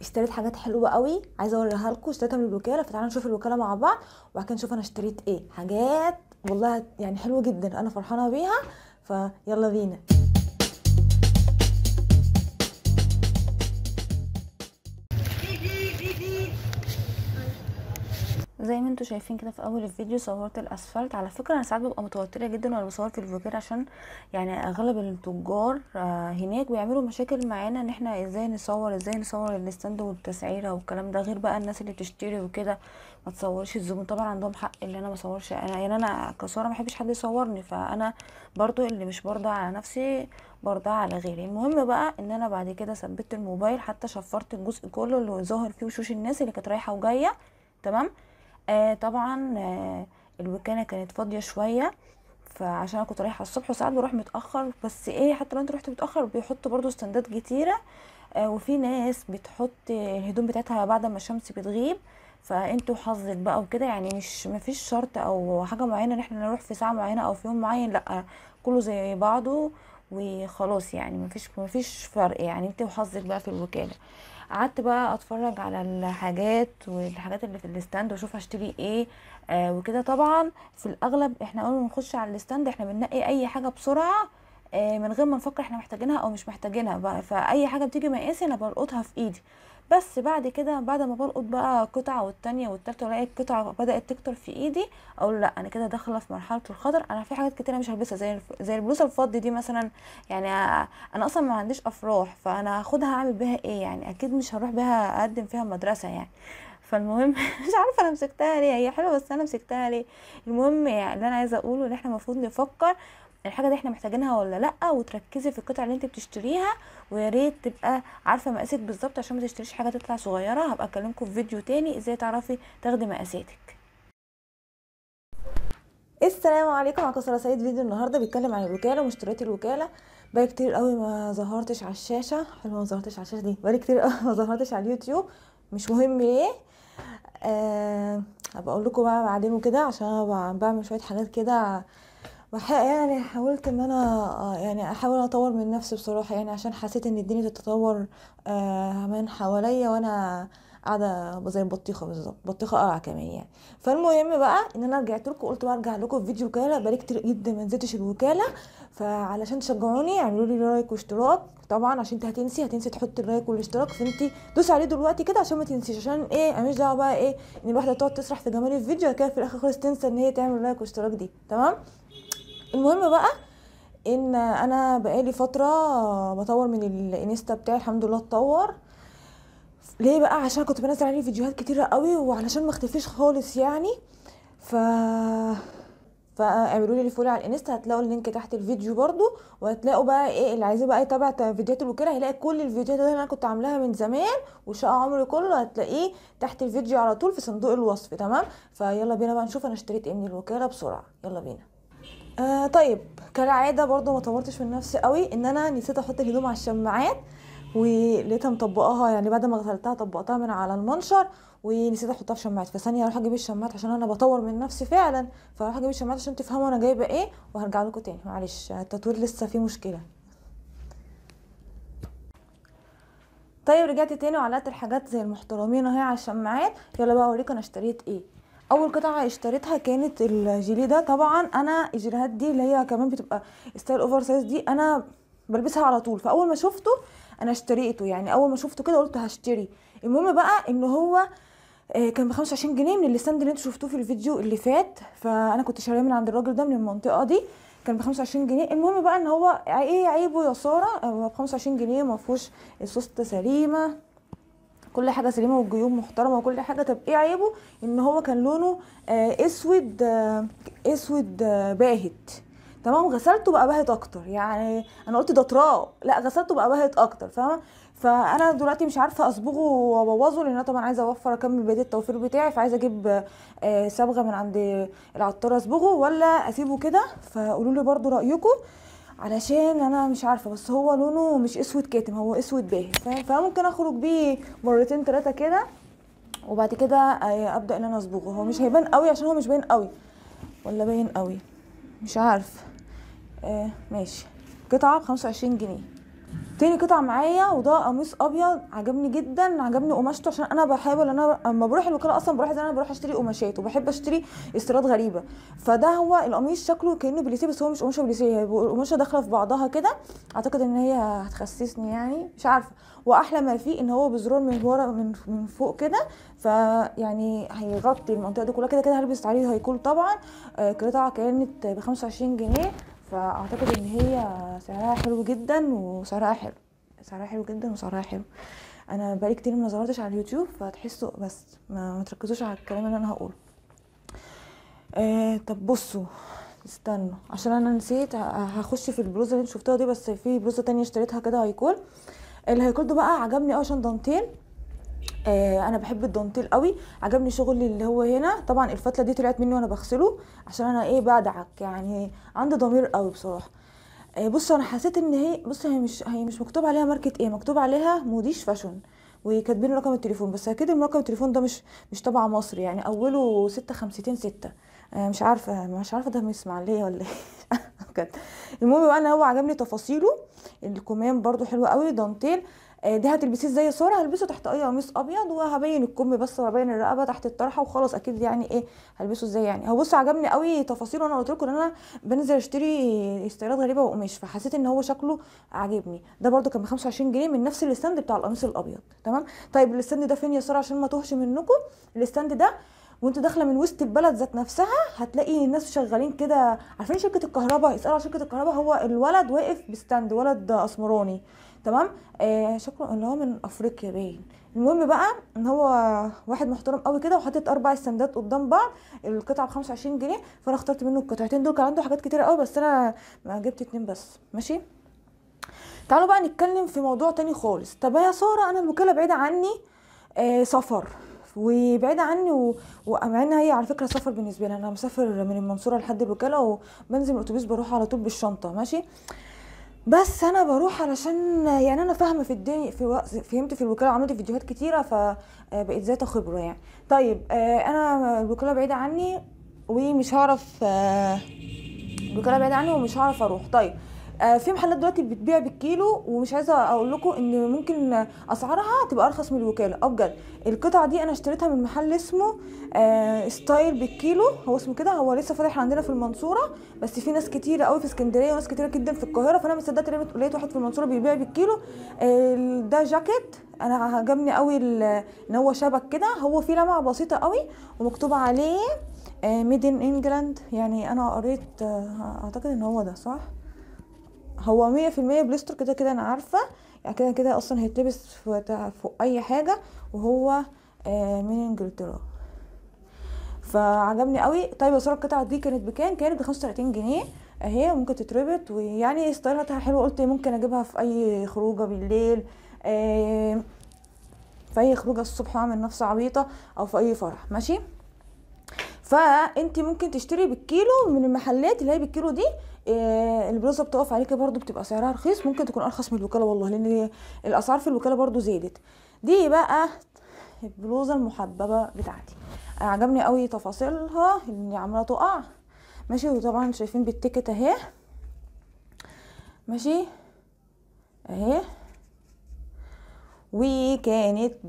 اشتريت حاجات حلوه قوي عايزه اوريها لكم اشتريتها من الوكاله فتعالوا نشوف الوكاله مع بعض وبعد كده نشوف انا اشتريت ايه حاجات والله يعني حلوه جدا انا فرحانه بيها فيلا بينا زي ما انتم شايفين كده في اول الفيديو صورت الاسفلت على فكره انا ساعات ببقى متوتره جدا وانا بصور في الفلوجات عشان يعني اغلب التجار آه، هناك بيعملوا مشاكل معانا ان احنا ازاي نصور ازاي نصور الستاند والتسعيره والكلام ده غير بقى الناس اللي بتشتري وكده ما تصورش الزبون طبعا عندهم حق اللي انا ما اصورش انا يعني انا كصوره ما بحبش حد يصورني فانا برضو اللي مش برضى على نفسي برضى على غيري المهم بقى ان انا بعد كده ثبت الموبايل حتى شفرت الجزء كله اللي ظاهر فيه وشوش الناس اللي كانت رايحه وجايه تمام آه طبعا آه الوكاله كانت فاضيه شويه فعشان انا كنت رايحه الصبح وساعات بروح متاخر بس ايه حتى لو انت رحت متاخر بيحط برضو استندات كتيره آه وفي ناس بتحط الهدوم بتاعتها بعد ما الشمس بتغيب فانتوا حظك بقى وكده يعني مش مفيش شرط او حاجه معينه ان احنا نروح في ساعه معينه او في يوم معين لا كله زي بعضه وخلاص يعني مفيش مفيش فرق يعني انت وحظك بقى في الوكاله قعدت بقى اتفرج على الحاجات والحاجات اللي في الستاند واشوف هشتري ايه آه وكده طبعا في الاغلب احنا اول ما نخش على الستاند احنا بننقي اي حاجه بسرعه آه من غير ما نفكر احنا محتاجينها او مش محتاجينها فاي حاجه بتيجي مقاسي انا بلقطها في ايدي بس بعد كده بعد ما بلقط بقى قطعه والتانيه والتالته الاقي القطعه بدات تكتر في ايدي اقول لا انا كده داخله في مرحله الخطر انا في حاجات كتيره مش هلبسها زي الف... زي البلوزه الفضي دي مثلا يعني انا اصلا ما عنديش افراح فانا هاخدها اعمل بيها ايه يعني اكيد مش هروح بيها اقدم فيها مدرسه يعني فالمهم مش عارفه انا مسكتها ليه هي حلوه بس انا مسكتها ليه المهم يعني اللي انا عايزه اقوله ان احنا المفروض نفكر الحاجه دي احنا محتاجينها ولا لا وتركزي في القطع اللي انت بتشتريها ويا ريت تبقى عارفه مقاسك بالظبط عشان ما تشتريش حاجه تطلع صغيره هبقى اكلمكم في فيديو تاني ازاي تعرفي تاخدي مقاساتك السلام عليكم على ساره سعيد فيديو النهارده بيتكلم عن الوكاله ومشتريات الوكاله بقى كتير قوي ما ظهرتش على الشاشه حلوه ما ظهرتش على الشاشه دي بقى كتير قوي ما ظهرتش على اليوتيوب مش مهم ليه آه هبقى اقول لكم بقى بعدين وكده عشان بعمل شويه حاجات كده يعني حاولت ان انا آه، يعني احاول اطور من نفسي بصراحه يعني عشان حسيت ان الدنيا بتتطور آه، من حواليا وانا قاعده زي البطيخه بالظبط بطيخه قرعة كمان يعني فالمهم بقى ان انا رجعت لكم قلت برجع لكم في فيديو وكاله بقالي كتير جدا ما نزلتش الوكاله فعلشان تشجعوني اعملوا لي لايك واشتراك طبعا عشان انت هتنسي هتنسي تحط اللايك والاشتراك فانت دوسي عليه دلوقتي كده عشان ما تنسيش عشان ايه مش دعوه بقى ايه ان الواحده تقعد تسرح في جمال الفيديو كده في الاخر خالص تنسى ان هي تعمل لايك واشتراك دي تمام المهم بقى ان انا بقالي فتره بطور من الانستا بتاعي الحمد لله اتطور ليه بقى عشان كنت بنزل عليه فيديوهات كتيره قوي وعلشان ما اختفيش خالص يعني ف فاعملوا لي فولو على الانستا هتلاقوا اللينك تحت الفيديو برضو وهتلاقوا بقى ايه اللي عايزاه بقى يتابع فيديوهات وكده هيلاقي كل الفيديوهات اللي انا كنت عاملاها من زمان وشقه عمري كله هتلاقيه تحت الفيديو على طول في صندوق الوصف تمام فيلا بينا بقى نشوف انا اشتريت ايه من الوكاله بسرعه يلا بينا آه طيب كالعاده برضو ما طورتش من نفسي قوي ان انا نسيت احط الهدوم على الشماعات ولقيتها مطبقاها يعني بعد ما غسلتها طبقتها من على المنشر ونسيت احطها في شماعات فثانيه اروح اجيب الشماعات عشان انا بطور من نفسي فعلا فهروح اجيب الشماعات عشان تفهموا انا جايبه ايه وهرجع لكم تاني معلش التطوير لسه فيه مشكله طيب رجعت تاني وعلقت الحاجات زي المحترمين اهي على الشماعات يلا بقى اوريكم انا اشتريت ايه اول قطعه اشتريتها كانت الجيلي ده طبعا انا الجيليهات دي اللي هي كمان بتبقى ستايل اوفر سايز دي انا بلبسها على طول فاول ما شفته انا اشتريته يعني اول ما شفته كده قلت هشتري المهم بقى ان هو آه، كان ب 25 جنيه من الستاند اللي انتوا شفتوه في الفيديو اللي فات فانا كنت شاريه من عند الراجل ده من المنطقه دي كان ب 25 جنيه المهم بقى ان هو ايه عيبه يا ساره ب 25 جنيه ما فيهوش السوست سليمه كل حاجه سليمه والجيوب محترمه وكل حاجه طب ايه عيبه ان هو كان لونه آه، اسود آه، اسود آه، باهت تمام غسلته بقى باهت اكتر يعني انا قلت ده تراب لا غسلته بقى باهت اكتر فاهمه فانا دلوقتي مش عارفه اصبغه وابوظه لان انا طبعا عايزه اوفر اكمل بدايه التوفير بتاعي فعايزه اجيب صبغه من عند العطار اصبغه ولا اسيبه كده فقولوا لي برده رايكم علشان انا مش عارفه بس هو لونه مش اسود كاتم هو اسود باهي فاهم فممكن اخرج بيه مرتين ثلاثه كده وبعد كده آه، ابدا ان انا اصبغه هو مش هيبان قوي عشان هو مش باين قوي ولا باين قوي مش عارف آه ماشي قطعه ب 25 جنيه تاني قطعه معايا وده قميص ابيض عجبني جدا عجبني قماشته عشان انا بحاول انا لما بروح الوكاله اصلا بروح زي انا بروح اشتري قماشات وبحب اشتري استيراد غريبه فده هو القميص شكله كانه بليسيه بس هو مش قماشه بليسيه هي قماشه داخله في بعضها كده اعتقد ان هي هتخسسني يعني مش عارفه واحلى ما فيه ان هو بزرار من ورا من من فوق كده فيعني هيغطي المنطقه دي كلها كده كده هلبس عليه هيكول طبعا آه، قطعه كانت ب 25 جنيه فاعتقد ان هي سعرها حلو جدا وسعرها حلو سعرها حلو جدا وسعرها حلو انا بقالي كتير ما زورتش على اليوتيوب فتحسوا بس ما تركزوش على الكلام اللي انا هقوله آه طب بصوا استنوا عشان انا نسيت هخش في البلوزه اللي انت شفتوها دي بس في بلوزه تانية اشتريتها كده هيكول الهيكول ده بقى عجبني قوي عشان آه انا بحب الدانتيل قوي عجبني شغلي اللي هو هنا طبعا الفتله دي طلعت مني وانا بغسله عشان انا ايه بدعك يعني عندي ضمير قوي بصراحه آه بص انا حسيت ان هي بص هي مش هي مش مكتوب عليها ماركه ايه مكتوب عليها موديش فاشون وكاتبين رقم التليفون بس اكيد رقم التليفون ده مش مش تبع مصري يعني اوله ستة خمستين ستة آه مش عارفه مش عارفه ده من اسماعيليه ولا ايه بجد المهم بقى انا هو عجبني تفاصيله الكمام برضو حلوه قوي دانتيل آه، دي هتلبسيه ازاي يا ساره هلبسه تحت اي قميص ابيض وهبين الكم بس وهبين الرقبه تحت الطرحه وخلاص اكيد يعني ايه هلبسه ازاي يعني هو بص عجبني قوي تفاصيله وانا قلت لكم ان انا بنزل اشتري استيراد غريبه وقماش فحسيت ان هو شكله عاجبني ده برده كان ب 25 جنيه من نفس الاستاند بتاع القميص الابيض تمام طيب الاستاند ده فين يا ساره عشان ما توهش منكم الاستاند ده وانت داخله من وسط البلد ذات نفسها هتلاقي الناس شغالين كده عارفين شركه الكهرباء اسالوا على شركه الكهرباء هو الولد واقف بستاند ولد اسمراني تمام آه شكله اللي هو من افريقيا باين المهم بقى ان هو واحد محترم قوي كده وحاطط اربع استندات قدام بعض القطعه ب 25 جنيه فانا اخترت منه القطعتين دول كان عنده حاجات كتيره قوي بس انا جبت اتنين بس ماشي تعالوا بقى نتكلم في موضوع تاني خالص طب يا ساره انا الوكاله بعيده عني آه سفر وبعيدة عني و... ومع انها هي على فكره سفر بالنسبه لي انا مسافر من المنصوره لحد بوكالا وبنزل الاتوبيس بروح على طول بالشنطه ماشي بس انا بروح علشان يعني انا فاهمه في الدنيا في وقت فهمت في الوكاله وعملت فيديوهات كتيره فبقيت ذات خبره يعني طيب آه، انا الوكاله بعيده عني ومش هعرف آه، الوكاله بعيده عني ومش هعرف اروح طيب آه، في محلات دلوقتي بتبيع بالكيلو ومش عايزه اقول لكم ان ممكن اسعارها تبقى ارخص من الوكاله اه بجد القطعه دي انا اشتريتها من محل اسمه آه، ستايل بالكيلو هو اسمه كده هو لسه فاتح عندنا في المنصوره بس في ناس كتيره قوي في اسكندريه وناس كتيره جدا في القاهره فانا مصدقت لما لقيت واحد في المنصوره بيبيع بالكيلو ده جاكيت انا عجبني قوي ان هو شبك كده هو فيه لمعه بسيطه قوي ومكتوب عليه ميد ان انجلاند يعني انا قريت آه، اعتقد ان هو ده صح هو مية في المية بليستر كده كده انا عارفة يعني كده كده اصلا هيتلبس فوق اي حاجة وهو آه، من انجلترا فعجبني قوي طيب يا ساره القطعه دي كانت بكام كانت ب 35 جنيه اهي ممكن تتربط ويعني بتاعها حلوه قلت ممكن اجيبها في اي خروجه بالليل آه، في اي خروجه الصبح اعمل نفسي عبيطه او في اي فرح ماشي فانت ممكن تشتري بالكيلو من المحلات اللي هي بالكيلو دي آه، البلوزه بتقف عليكي برده بتبقى سعرها رخيص ممكن تكون ارخص من الوكاله والله لان الاسعار في الوكاله برده زادت دي بقى البلوزه المحببه بتاعتي انا عجبني قوي تفاصيلها اللي عماله تقع ماشي وطبعا شايفين بالتيكت اهي ماشي اهي وكانت ب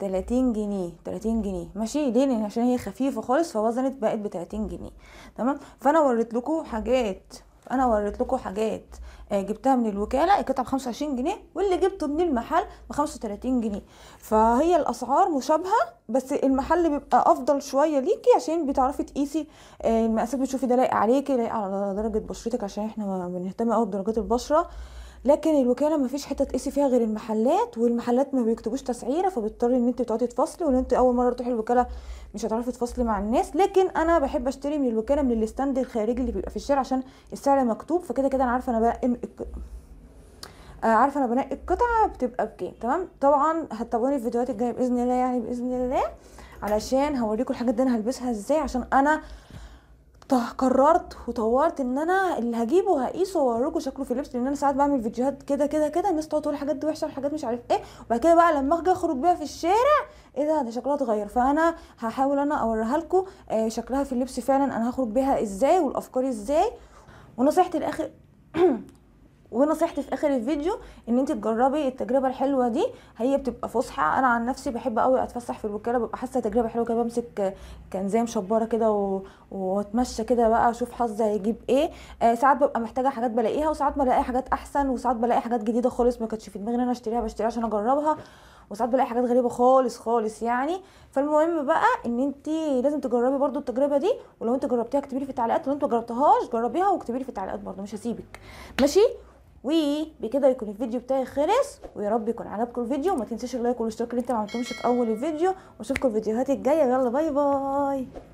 30 جنيه 30 جنيه ماشي ليه لان عشان هي خفيفه خالص فوزنت بقت ب 30 جنيه تمام فانا وريت لكم حاجات انا وريت لكم حاجات آه، جبتها من الوكاله القطعه ب 25 جنيه واللي جبته من المحل ب 35 جنيه فهي الاسعار مشابهه بس المحل بيبقى افضل شويه ليكي عشان بتعرفي تقيسي آه، المقاسات بتشوفي ده لايق عليكي لايق على درجه بشرتك عشان احنا بنهتم قوي بدرجات البشره لكن الوكاله ما فيش حته تقيسي فيها غير المحلات والمحلات ما بيكتبوش تسعيره فبتضطري ان انت تقعدي تفصلي وان انت اول مره تروحي الوكاله مش هتعرفي تفصلي مع الناس لكن انا بحب اشتري من الوكاله من الاستاند الخارجي اللي بيبقى في الشارع عشان السعر مكتوب فكده كده انا عارفه انا بنقي آه، عارفه انا بنقي القطعه بتبقى بكام تمام طبعا هتتابعوني الفيديوهات الجايه باذن الله يعني باذن الله علشان هوريكم الحاجات دي انا هلبسها ازاي عشان انا قررت وطورت ان انا اللي هجيبه هقيسه واوريكم شكله في اللبس لان انا ساعات بعمل فيديوهات كده كده كده الناس تقعد تقول الحاجات دي وحشه وحاجات مش عارف ايه وبعد كده بقى لما اجي اخرج بيها في الشارع ايه ده ده شكلها اتغير فانا هحاول انا اوريها لكم آه شكلها في اللبس فعلا انا هخرج بيها ازاي والافكار ازاي ونصيحتي الاخر ونصيحتي في اخر الفيديو ان انت تجربي التجربه الحلوه دي هي بتبقى فسحه انا عن نفسي بحب قوي اتفسح في الوكاله ببقى حاسه تجربه حلوه كده بمسك كان زي مشبره كده و... واتمشى كده بقى اشوف حظي هيجيب ايه آه ساعات ببقى محتاجه حاجات بلاقيها وساعات بلاقي حاجات احسن وساعات بلاقي حاجات جديده خالص ما كانتش في دماغي ان انا اشتريها بشتريها عشان اجربها وساعات بلاقي حاجات غريبه خالص خالص يعني فالمهم بقى ان انت لازم تجربي برده التجربه دي ولو انت جربتيها اكتبي لي في التعليقات لو انت ما جربتهاش جربيها واكتبي لي في التعليقات برده مش هسيبك ماشي وبكده يكون الفيديو بتاعي خلص ويا رب يكون عجبكم الفيديو وما تنسوش اللايك والاشتراك اللي انت ما عملتهمش في اول الفيديو واشوفكم الفيديوهات الجايه يلا باي باي